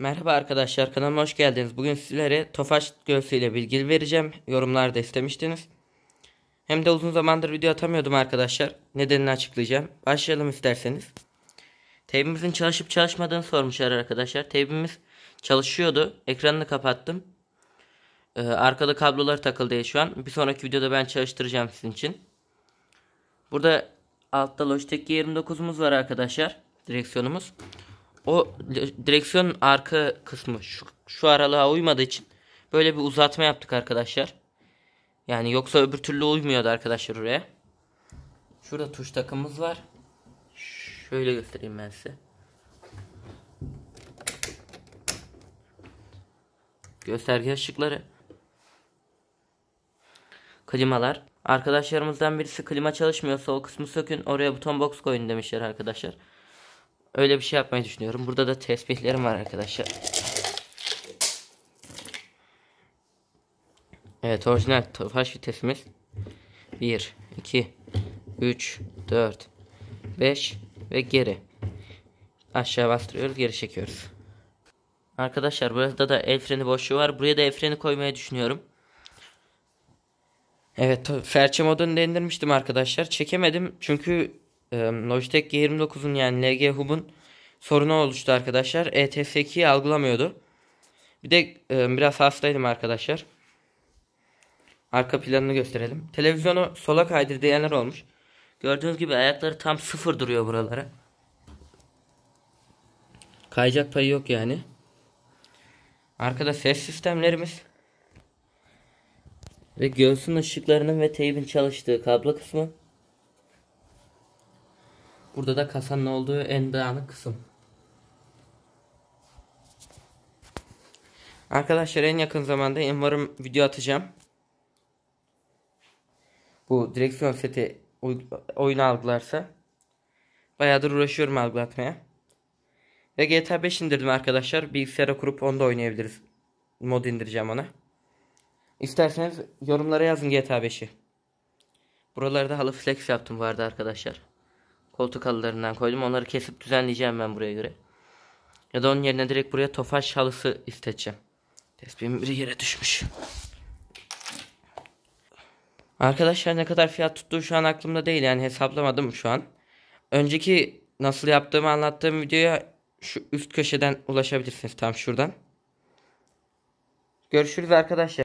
Merhaba arkadaşlar kanalıma hoş geldiniz. Bugün sizlere Tofaş Gölsü ile bilgi vereceğim. Yorumlarda istemiştiniz. Hem de uzun zamandır video atamıyordum arkadaşlar. Nedenini açıklayacağım. Başlayalım isterseniz. Teybimizin çalışıp çalışmadığını sormuşlar arkadaşlar. Teybimiz çalışıyordu. Ekranını kapattım. Ee, arkada kablolar takıldı ya şu an. Bir sonraki videoda ben çalıştıracağım sizin için. Burada altta Logitech G29'umuz var arkadaşlar. Direksiyonumuz o direksiyon arka kısmı şu, şu aralığa uymadığı için böyle bir uzatma yaptık arkadaşlar. Yani yoksa öbür türlü uymuyordu arkadaşlar oraya. Şurada tuş takımız var. Şöyle göstereyim ben size. Gösterge ışıkları. Klimalar. Arkadaşlarımızdan birisi klima çalışmıyorsa o kısmı sökün oraya buton box koyun demişler arkadaşlar. Öyle bir şey yapmayı düşünüyorum. Burada da tesbihlerim var arkadaşlar. Evet orijinal tofaş vitesimiz. 1, 2, 3, 4, 5 ve geri. Aşağı bastırıyoruz geri çekiyoruz. Arkadaşlar burada da el freni boşluğu var. Buraya da el freni koymayı düşünüyorum. Evet ferçe modunu indirmiştim arkadaşlar. Çekemedim çünkü Logitech G29'un yani LG Hub'un sorunu oluştu arkadaşlar. ETS2'yi algılamıyordu. Bir de biraz hastaydım arkadaşlar. Arka planını gösterelim. Televizyonu sola kaydır diyenler olmuş. Gördüğünüz gibi ayakları tam sıfır duruyor buralara. Kayacak payı yok yani. Arkada ses sistemlerimiz. Ve göğsün ışıklarının ve teybin çalıştığı kablo kısmı. Burada da kasanın olduğu en dağınık kısım. Arkadaşlar en yakın zamanda umarım video atacağım. Bu direksiyon seti oyunu algılarsa. Bayağıdır uğraşıyorum algılatmaya. Ve GTA 5 indirdim arkadaşlar. Bilgisayara kurup onda oynayabiliriz. Mod indireceğim ona. İsterseniz yorumlara yazın GTA 5'i. Buralarda halı flex yaptım vardı arkadaşlar. Koltuk halılarından koydum. Onları kesip düzenleyeceğim ben buraya göre. Ya da onun yerine direkt buraya tofaş halısı isteyeceğim. Tespihimin biri yere düşmüş. Arkadaşlar ne kadar fiyat tuttuğu şu an aklımda değil. Yani hesaplamadım şu an. Önceki nasıl yaptığımı anlattığım videoya şu üst köşeden ulaşabilirsiniz tam şuradan. Görüşürüz arkadaşlar.